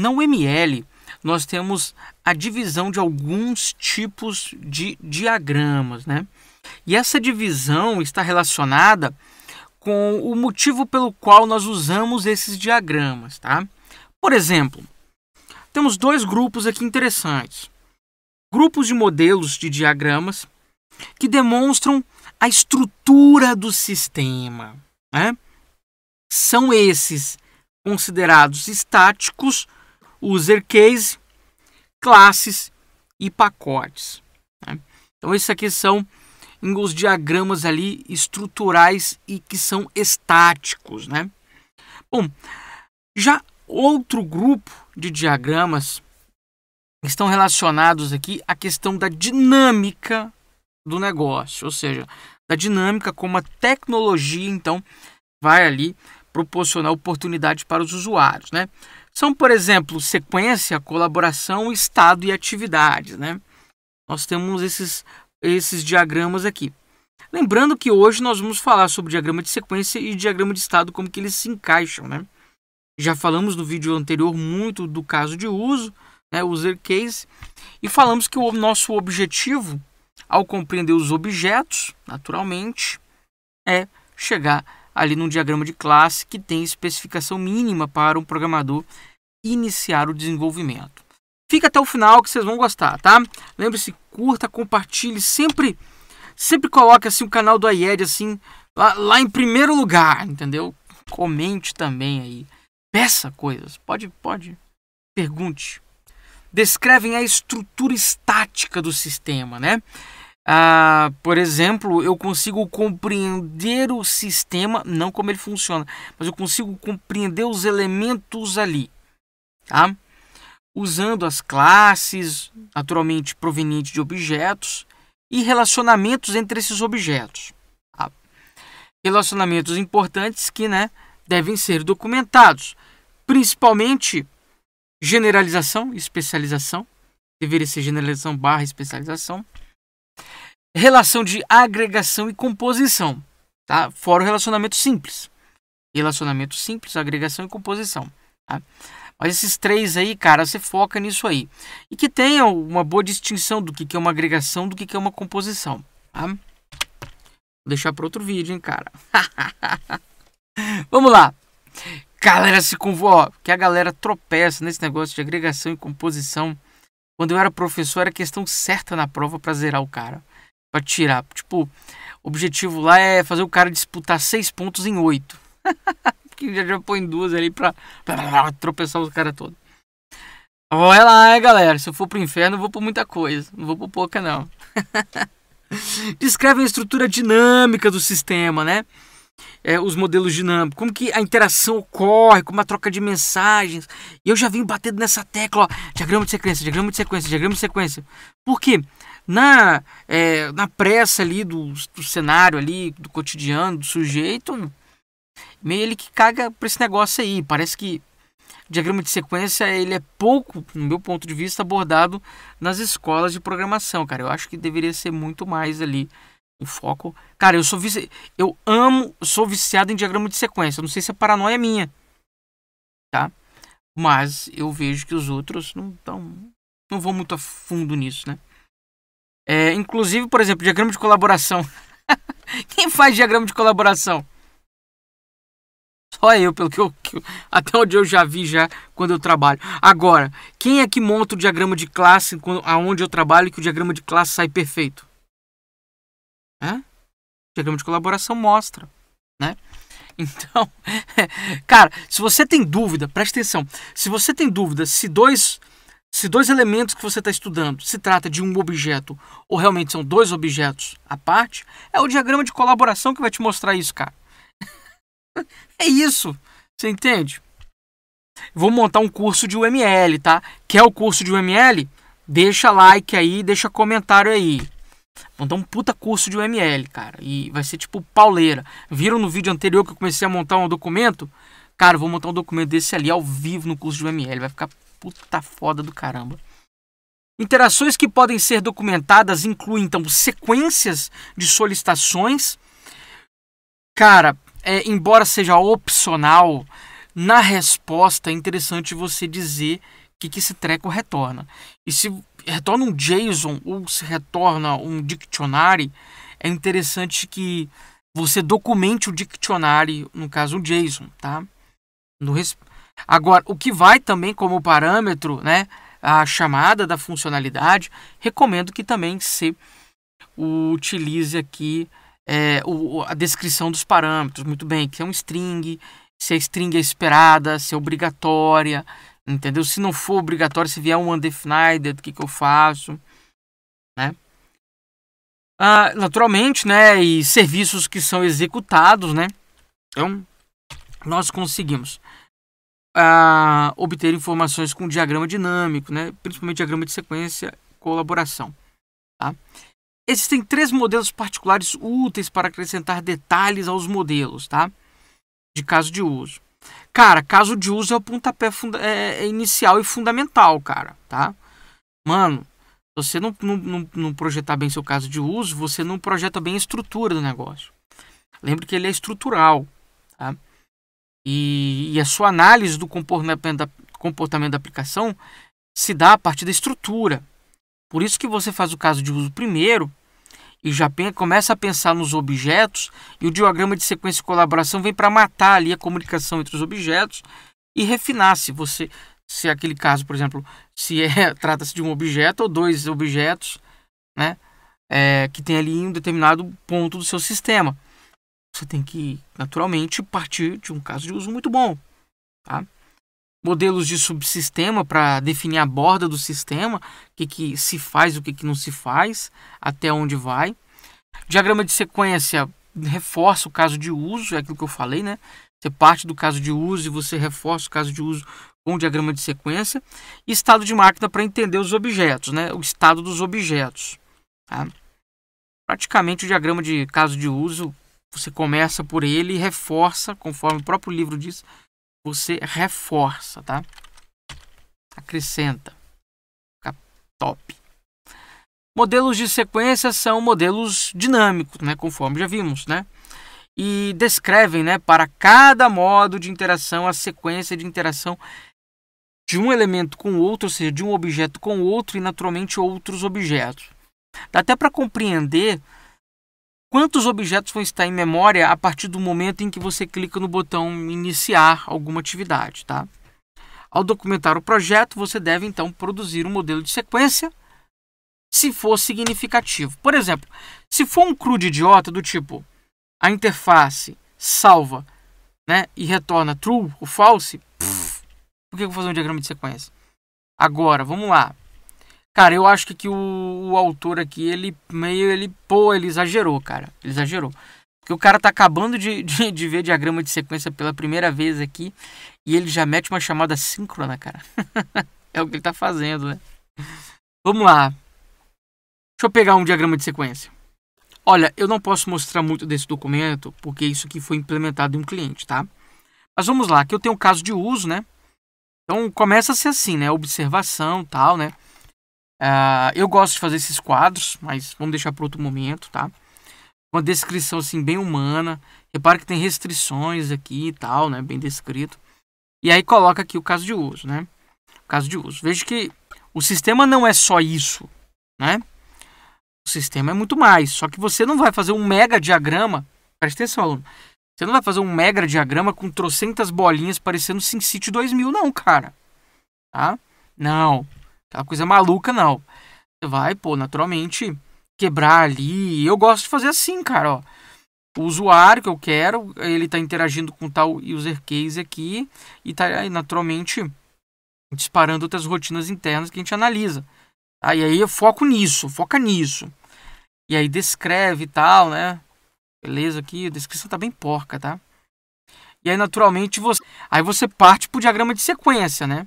Na UML, nós temos a divisão de alguns tipos de diagramas, né? E essa divisão está relacionada com o motivo pelo qual nós usamos esses diagramas, tá? Por exemplo, temos dois grupos aqui interessantes. Grupos de modelos de diagramas que demonstram a estrutura do sistema, né? São esses considerados estáticos user case, classes e pacotes. Né? Então, isso aqui são os diagramas ali estruturais e que são estáticos, né? Bom, já outro grupo de diagramas estão relacionados aqui à questão da dinâmica do negócio, ou seja, da dinâmica como a tecnologia então vai ali proporcionar oportunidade para os usuários, né? são, por exemplo, sequência, colaboração, estado e atividades. Né? Nós temos esses, esses diagramas aqui. Lembrando que hoje nós vamos falar sobre diagrama de sequência e diagrama de estado, como que eles se encaixam. Né? Já falamos no vídeo anterior muito do caso de uso, né, user case, e falamos que o nosso objetivo, ao compreender os objetos, naturalmente, é chegar ali num diagrama de classe que tem especificação mínima para um programador iniciar o desenvolvimento. Fica até o final que vocês vão gostar, tá? Lembre-se, curta, compartilhe, sempre sempre coloque assim o canal do IED assim lá, lá em primeiro lugar, entendeu? Comente também aí. Peça coisas, pode pode pergunte. Descrevem a estrutura estática do sistema, né? Ah, por exemplo, eu consigo compreender o sistema, não como ele funciona, mas eu consigo compreender os elementos ali tá? usando as classes, naturalmente provenientes de objetos, e relacionamentos entre esses objetos. Tá? Relacionamentos importantes que né, devem ser documentados, principalmente generalização e especialização, deveria ser generalização barra especialização, relação de agregação e composição, tá? fora o relacionamento simples. Relacionamento simples, agregação e composição. Tá? Mas esses três aí, cara, você foca nisso aí. E que tenha uma boa distinção do que é uma agregação, do que é uma composição. Tá? Vou deixar para outro vídeo, hein, cara. Vamos lá. Galera se convó, que a galera tropeça nesse negócio de agregação e composição. Quando eu era professor, era questão certa na prova para zerar o cara. para tirar. Tipo, o objetivo lá é fazer o cara disputar seis pontos em oito. que já, já põe duas ali pra, pra, pra tropeçar os caras todos. Olha lá, galera. Se eu for pro inferno, eu vou por muita coisa. Não vou por pouca, não. Descreve a estrutura dinâmica do sistema, né? É, os modelos dinâmicos, como que a interação ocorre, como a troca de mensagens. E eu já vim batendo nessa tecla, ó, diagrama de sequência, diagrama de sequência, diagrama de sequência. Por quê? Na, é, na pressa ali do, do cenário ali, do cotidiano, do sujeito, meio ele que caga para esse negócio aí. Parece que o diagrama de sequência ele é pouco, no meu ponto de vista, abordado nas escolas de programação, cara. Eu acho que deveria ser muito mais ali o foco. Cara, eu sou vici... eu amo, sou viciado em diagrama de sequência. Eu não sei se a paranoia é minha, tá? Mas eu vejo que os outros não tão... não vão muito a fundo nisso, né? É, inclusive, por exemplo, diagrama de colaboração. Quem faz diagrama de colaboração? Olha eu, pelo que eu, até onde eu já vi já quando eu trabalho. Agora, quem é que monta o diagrama de classe aonde eu trabalho que o diagrama de classe sai perfeito? É? O diagrama de colaboração mostra, né? Então, cara, se você tem dúvida, preste atenção. Se você tem dúvida se dois se dois elementos que você está estudando se trata de um objeto ou realmente são dois objetos à parte, é o diagrama de colaboração que vai te mostrar isso, cara é isso. Você entende? Vou montar um curso de UML, tá? Quer o curso de UML? Deixa like aí, deixa comentário aí. Montar um puta curso de UML, cara. E vai ser tipo pauleira. Viram no vídeo anterior que eu comecei a montar um documento? Cara, vou montar um documento desse ali ao vivo no curso de UML. Vai ficar puta foda do caramba. Interações que podem ser documentadas incluem, então, sequências de solicitações. Cara, é, embora seja opcional, na resposta é interessante você dizer o que, que esse treco retorna. E se retorna um JSON ou se retorna um dictionary, é interessante que você documente o dictionary, no caso o JSON, tá? No res... Agora, o que vai também como parâmetro, né, a chamada da funcionalidade, recomendo que também se utilize aqui é, o, a descrição dos parâmetros, muito bem, que é um string, se a string é esperada, se é obrigatória, entendeu? Se não for obrigatória, se vier um undefined, o que, que eu faço, né? Ah, naturalmente, né, e serviços que são executados, né? Então, nós conseguimos ah, obter informações com diagrama dinâmico, né? Principalmente diagrama de sequência, colaboração, tá? Existem três modelos particulares úteis para acrescentar detalhes aos modelos, tá? De caso de uso. Cara, caso de uso é o pontapé é, é, inicial e fundamental, cara, tá? Mano, se você não, não, não projetar bem seu caso de uso, você não projeta bem a estrutura do negócio. Lembre que ele é estrutural, tá? E, e a sua análise do comportamento da, comportamento da aplicação se dá a partir da estrutura. Por isso que você faz o caso de uso primeiro e já começa a pensar nos objetos e o diagrama de sequência e colaboração vem para matar ali a comunicação entre os objetos e refinar se você se é aquele caso, por exemplo, se é trata-se de um objeto ou dois objetos, né, é, que tem ali um determinado ponto do seu sistema. Você tem que naturalmente partir de um caso de uso muito bom, tá? modelos de subsistema para definir a borda do sistema, o que, que se faz, o que, que não se faz, até onde vai. Diagrama de sequência reforça o caso de uso, é aquilo que eu falei, né? Você parte do caso de uso e você reforça o caso de uso com o diagrama de sequência. E estado de máquina para entender os objetos, né? O estado dos objetos. Tá? Praticamente o diagrama de caso de uso, você começa por ele e reforça, conforme o próprio livro diz, você reforça, tá? Acrescenta. Fica top. Modelos de sequência são modelos dinâmicos, né? Conforme já vimos, né? E descrevem, né, para cada modo de interação a sequência de interação de um elemento com outro, ou seja, de um objeto com outro e naturalmente outros objetos. Dá até para compreender Quantos objetos vão estar em memória a partir do momento em que você clica no botão iniciar alguma atividade, tá? Ao documentar o projeto, você deve então produzir um modelo de sequência se for significativo. Por exemplo, se for um CRUD idiota do tipo a interface salva né, e retorna true ou false, pff, por que eu vou fazer um diagrama de sequência? Agora, vamos lá. Cara, eu acho que, que o, o autor aqui, ele meio, ele, pô, ele exagerou, cara. Ele exagerou. Porque o cara tá acabando de, de, de ver diagrama de sequência pela primeira vez aqui e ele já mete uma chamada síncrona, cara. é o que ele tá fazendo, né? Vamos lá. Deixa eu pegar um diagrama de sequência. Olha, eu não posso mostrar muito desse documento, porque isso aqui foi implementado em um cliente, tá? Mas vamos lá, que eu tenho um caso de uso, né? Então começa a ser assim, né? Observação, tal, né? Uh, eu gosto de fazer esses quadros, mas vamos deixar para outro momento, tá? Uma descrição assim bem humana. Repara que tem restrições aqui e tal, né? Bem descrito. E aí coloca aqui o caso de uso, né? O caso de uso. Veja que o sistema não é só isso, né? O sistema é muito mais. Só que você não vai fazer um mega diagrama. Presta atenção, aluno. Você não vai fazer um mega diagrama com trocentas bolinhas parecendo SimCity 2000, não, cara. Tá? Não aquela é coisa maluca, não. Você vai, pô, naturalmente quebrar ali. Eu gosto de fazer assim, cara, ó. O usuário que eu quero, ele tá interagindo com tal user case aqui e tá aí naturalmente disparando outras rotinas internas que a gente analisa. aí aí eu foco nisso, foca nisso. E aí descreve e tal, né? Beleza aqui, a descrição tá bem porca, tá? E aí naturalmente você, aí você parte pro diagrama de sequência, né?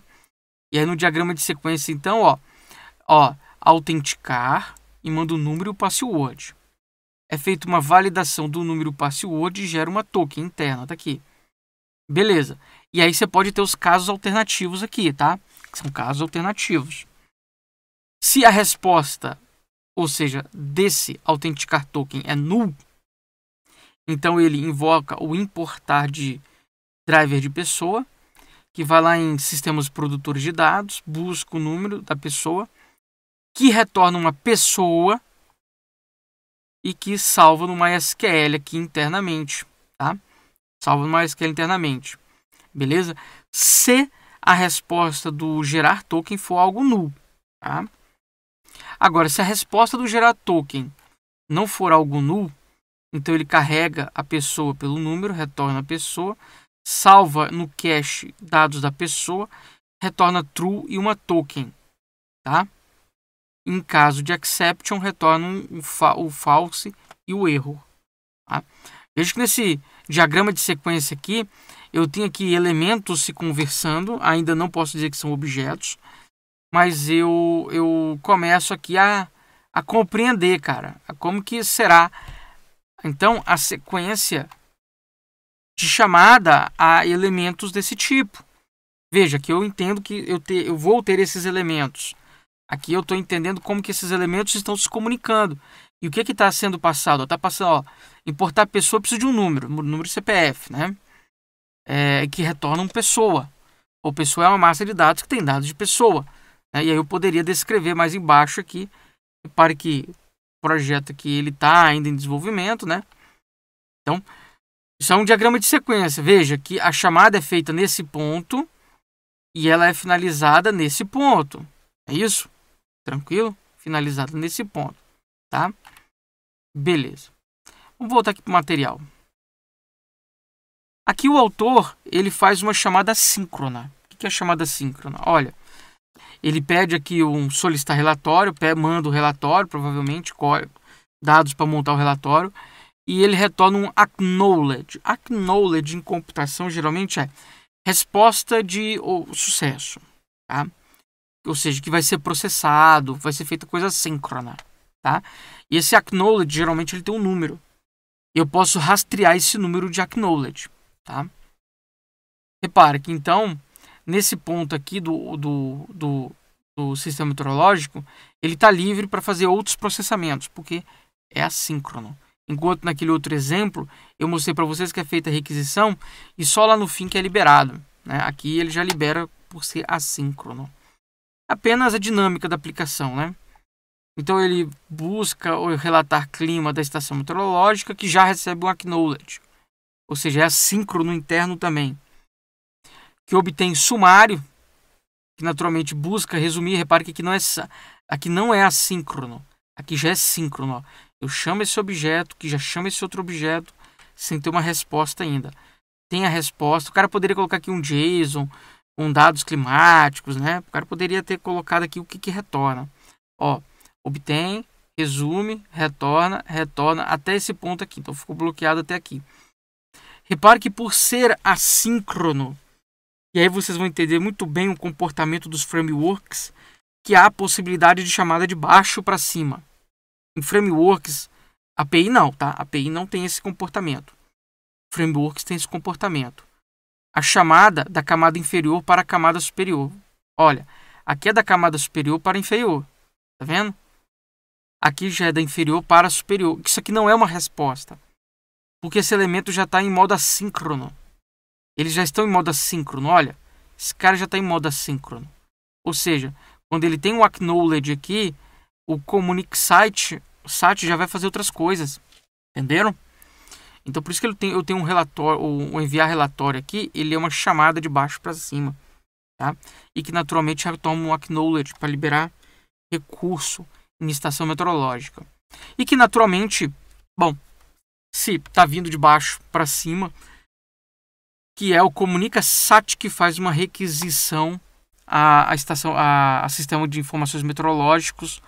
E aí no diagrama de sequência, então, ó, ó, autenticar e manda o número e o password. É feita uma validação do número password e gera uma token interna, tá aqui. Beleza. E aí você pode ter os casos alternativos aqui, tá? São casos alternativos. Se a resposta, ou seja, desse autenticar token é null, então ele invoca o importar de driver de pessoa que vai lá em sistemas produtores de dados, busca o número da pessoa, que retorna uma pessoa e que salva no MySQL aqui internamente, tá? Salva no MySQL internamente, beleza? Se a resposta do gerar token for algo nulo, tá? Agora, se a resposta do gerar token não for algo nulo, então ele carrega a pessoa pelo número, retorna a pessoa, salva no cache dados da pessoa, retorna true e uma token, tá? Em caso de exception, retorna um, um fa o false e o erro. Tá? Veja que nesse diagrama de sequência aqui, eu tenho aqui elementos se conversando, ainda não posso dizer que são objetos, mas eu, eu começo aqui a, a compreender, cara, a como que será. Então, a sequência de chamada a elementos desse tipo. Veja que eu entendo que eu, te, eu vou ter esses elementos. Aqui eu estou entendendo como que esses elementos estão se comunicando. E o que é está sendo passado? Está passando, ó, importar pessoa precisa de um número, número CPF, né? É, que retorna um pessoa. Ou pessoa é uma massa de dados que tem dados de pessoa. Né? E aí eu poderia descrever mais embaixo aqui, para que projeto que ele está ainda em desenvolvimento, né? Então, isso é um diagrama de sequência. Veja que a chamada é feita nesse ponto e ela é finalizada nesse ponto. É isso? Tranquilo? Finalizada nesse ponto, tá? Beleza. Vamos voltar aqui para o material. Aqui o autor ele faz uma chamada síncrona. O que é chamada síncrona? Olha, ele pede aqui um solicitar relatório, manda o relatório, provavelmente dados para montar o relatório e ele retorna um acknowledge. Acknowledge em computação geralmente é resposta de ou, sucesso, tá? Ou seja, que vai ser processado, vai ser feita coisa síncrona, tá? E esse acknowledge geralmente ele tem um número. Eu posso rastrear esse número de acknowledge, tá? Repare que então nesse ponto aqui do, do, do, do sistema meteorológico, ele está livre para fazer outros processamentos, porque é assíncrono. Enquanto naquele outro exemplo, eu mostrei para vocês que é feita a requisição e só lá no fim que é liberado. Né? Aqui ele já libera por ser assíncrono. Apenas a dinâmica da aplicação. Né? Então ele busca ou relatar clima da estação meteorológica que já recebe um acknowledge. Ou seja, é assíncrono interno também. Que obtém sumário, que naturalmente busca resumir. Repare que aqui não é, aqui não é assíncrono. Aqui já é síncrono. Eu chamo esse objeto, que já chama esse outro objeto, sem ter uma resposta ainda. Tem a resposta. O cara poderia colocar aqui um JSON, com dados climáticos, né? O cara poderia ter colocado aqui o que, que retorna. Ó, obtém, resume, retorna, retorna até esse ponto aqui. Então ficou bloqueado até aqui. Repare que por ser assíncrono, e aí vocês vão entender muito bem o comportamento dos frameworks, que há a possibilidade de chamada de baixo para cima. Em frameworks, API não, tá? API não tem esse comportamento. Frameworks tem esse comportamento. A chamada da camada inferior para a camada superior. Olha, aqui é da camada superior para inferior. Tá vendo? Aqui já é da inferior para superior. Isso aqui não é uma resposta. Porque esse elemento já está em modo assíncrono. Eles já estão em modo assíncrono. Olha, esse cara já está em modo assíncrono. Ou seja, quando ele tem um acknowledge aqui, o Comunic Site, o site já vai fazer outras coisas. Entenderam? Então por isso que eu tenho um relatório, o enviar relatório aqui, ele é uma chamada de baixo para cima, tá? E que naturalmente retoma um acknowledge para liberar recurso em estação meteorológica. E que naturalmente, bom, se está vindo de baixo para cima, que é o comunica sat que faz uma requisição à, à estação, a sistema de informações meteorológicos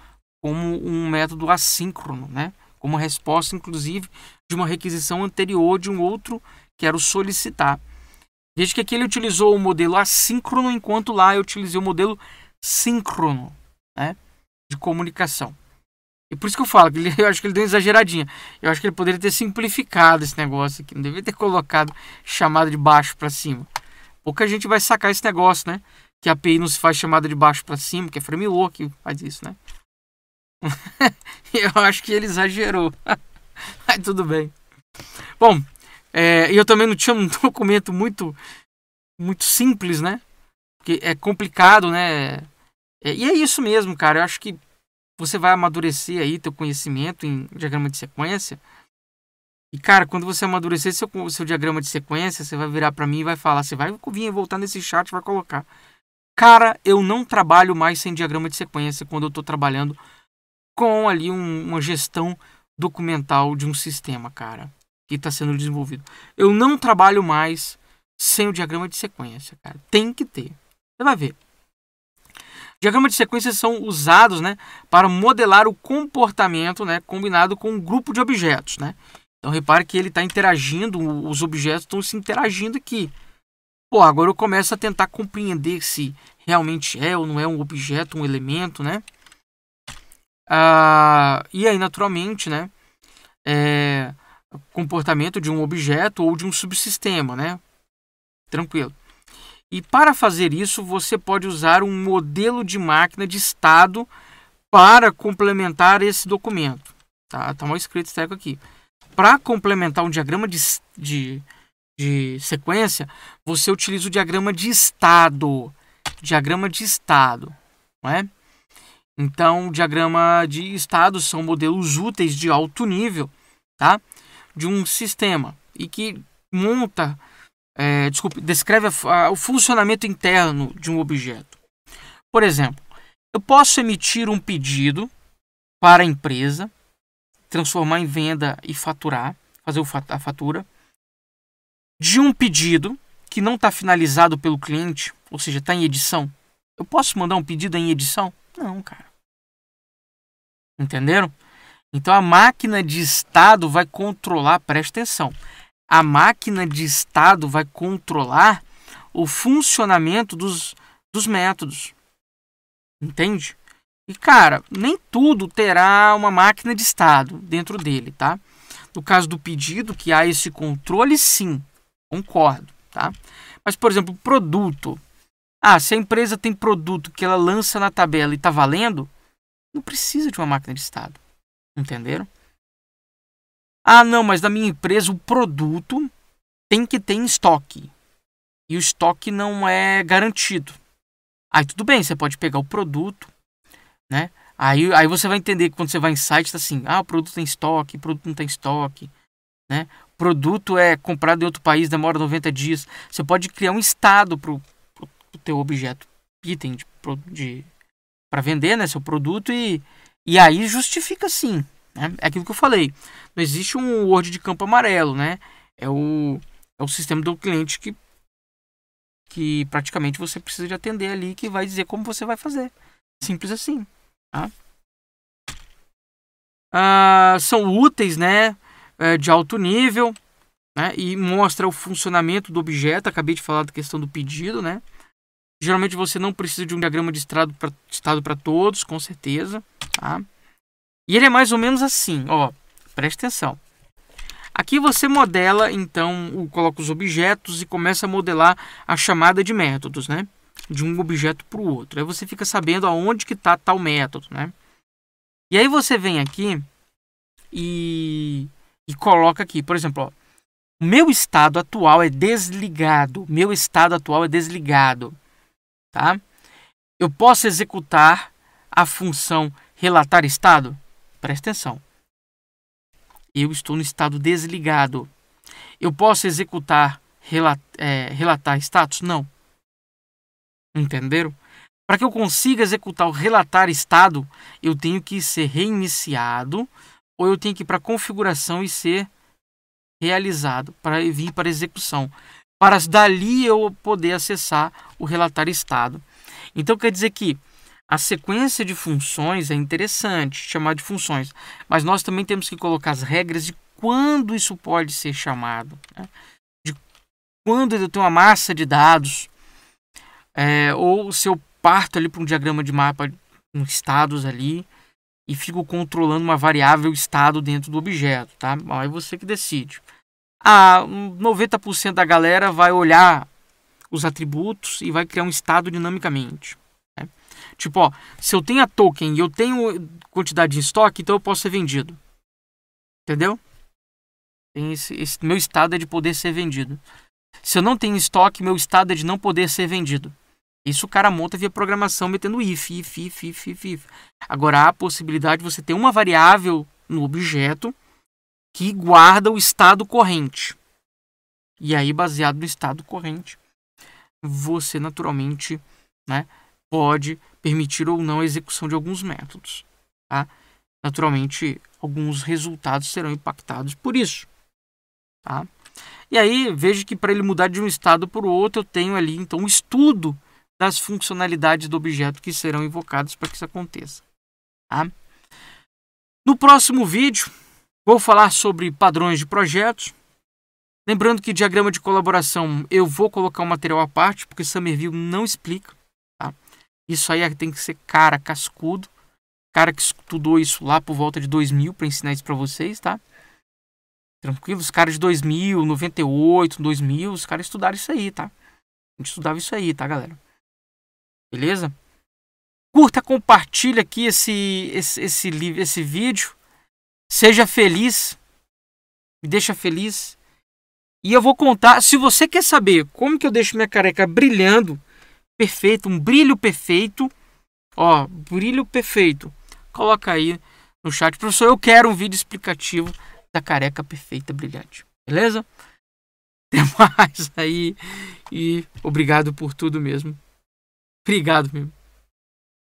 como um método assíncrono, né? como resposta, inclusive, de uma requisição anterior de um outro que era o solicitar. Veja que aqui ele utilizou o modelo assíncrono, enquanto lá eu utilizei o modelo síncrono né? de comunicação. E por isso que eu falo, que ele, eu acho que ele deu uma exageradinha. Eu acho que ele poderia ter simplificado esse negócio aqui. Não deveria ter colocado chamada de baixo para cima. Pouca gente vai sacar esse negócio, né? Que a API não se faz chamada de baixo para cima, que é framework que faz isso, né? eu acho que ele exagerou. Mas tudo bem. Bom, é, eu também não tinha um documento muito, muito simples, né? Porque é complicado, né? É, e é isso mesmo, cara. Eu acho que você vai amadurecer aí teu conhecimento em diagrama de sequência. E, cara, quando você amadurecer seu, seu diagrama de sequência, você vai virar para mim e vai falar, você vai vir voltar nesse chat vai colocar. Cara, eu não trabalho mais sem diagrama de sequência quando eu estou trabalhando com ali um, uma gestão documental de um sistema, cara, que está sendo desenvolvido. Eu não trabalho mais sem o diagrama de sequência, cara. Tem que ter. Você vai ver. Diagramas de sequência são usados né, para modelar o comportamento né, combinado com um grupo de objetos. Né? Então repare que ele está interagindo, os objetos estão se interagindo aqui. Pô, agora eu começo a tentar compreender se realmente é ou não é um objeto, um elemento, né? Ah, e aí, naturalmente, né? É, comportamento de um objeto ou de um subsistema, né? Tranquilo. E para fazer isso, você pode usar um modelo de máquina de estado para complementar esse documento. Tá, tá mal escrito esse aqui. Para complementar um diagrama de, de, de sequência, você utiliza o diagrama de estado. Diagrama de estado, não é? Então, o diagrama de estados são modelos úteis de alto nível, tá? De um sistema e que monta, é, desculpe, descreve a, a, o funcionamento interno de um objeto. Por exemplo, eu posso emitir um pedido para a empresa, transformar em venda e faturar, fazer a fatura de um pedido que não está finalizado pelo cliente, ou seja, está em edição. Eu posso mandar um pedido em edição? Não, cara. Entenderam? Então a máquina de Estado vai controlar, presta atenção, a máquina de Estado vai controlar o funcionamento dos, dos métodos. Entende? E cara, nem tudo terá uma máquina de Estado dentro dele, tá? No caso do pedido, que há esse controle, sim, concordo, tá? Mas, por exemplo, produto. Ah, se a empresa tem produto que ela lança na tabela e está valendo, não precisa de uma máquina de estado. Entenderam? Ah, não, mas na minha empresa o produto tem que ter em estoque. E o estoque não é garantido. Aí tudo bem, você pode pegar o produto, né? Aí, aí você vai entender que quando você vai em site, tá assim, ah, o produto tem estoque, o produto não tem estoque, né? O produto é comprado em outro país, demora 90 dias. Você pode criar um estado pro, o teu objeto, item de, de para vender, né, seu produto e e aí justifica sim, né? É aquilo que eu falei. Não existe um Word de campo amarelo, né? É o é o sistema do cliente que que praticamente você precisa de atender ali que vai dizer como você vai fazer. Simples assim, tá? Ah, são úteis, né? É, de alto nível, né? E mostra o funcionamento do objeto. Acabei de falar da questão do pedido, né? Geralmente você não precisa de um diagrama de estado para todos, com certeza. Tá? E ele é mais ou menos assim, ó. Presta atenção. Aqui você modela, então, coloca os objetos e começa a modelar a chamada de métodos, né? De um objeto para o outro. Aí você fica sabendo aonde que está tal método, né? E aí você vem aqui e, e coloca aqui, por exemplo, ó, meu estado atual é desligado. Meu estado atual é desligado tá? Eu posso executar a função relatar estado? Presta atenção. Eu estou no estado desligado. Eu posso executar relatar, é, relatar status? Não. Entenderam? Para que eu consiga executar o relatar estado, eu tenho que ser reiniciado ou eu tenho que ir para configuração e ser realizado para vir para execução para dali eu poder acessar o relatório estado. Então quer dizer que a sequência de funções é interessante chamar de funções, mas nós também temos que colocar as regras de quando isso pode ser chamado. Né? De quando eu tenho uma massa de dados, é, ou se eu parto ali para um diagrama de mapa com estados ali e fico controlando uma variável estado dentro do objeto, tá? Aí você que decide ah, 90% da galera vai olhar os atributos e vai criar um estado dinamicamente. Né? Tipo, ó, se eu tenho a token e eu tenho quantidade em estoque, então eu posso ser vendido. Entendeu? Esse, esse, meu estado é de poder ser vendido. Se eu não tenho estoque, meu estado é de não poder ser vendido. Isso o cara monta via programação metendo if, if, if, if, if. if. Agora há a possibilidade de você ter uma variável no objeto que guarda o estado corrente. E aí, baseado no estado corrente, você naturalmente né, pode permitir ou não a execução de alguns métodos. Tá? Naturalmente, alguns resultados serão impactados por isso. Tá? E aí, veja que para ele mudar de um estado para o outro, eu tenho ali então um estudo das funcionalidades do objeto que serão invocadas para que isso aconteça. Tá? No próximo vídeo, Vou falar sobre padrões de projetos. Lembrando que diagrama de colaboração eu vou colocar um material à parte, porque Summerview não explica. Tá? Isso aí tem que ser cara cascudo, cara que estudou isso lá por volta de 2000 para ensinar isso para vocês, tá? Tranquilo, os caras de 2000, 98, 2000, os caras estudaram isso aí, tá? A gente estudava isso aí, tá, galera? Beleza? Curta, compartilha aqui esse, esse, esse, esse vídeo. Seja feliz. Me deixa feliz. E eu vou contar. Se você quer saber como que eu deixo minha careca brilhando, perfeito, um brilho perfeito. Ó, brilho perfeito. Coloca aí no chat, professor. Eu quero um vídeo explicativo da careca perfeita, brilhante. Beleza? Até mais aí. E obrigado por tudo mesmo. Obrigado mesmo.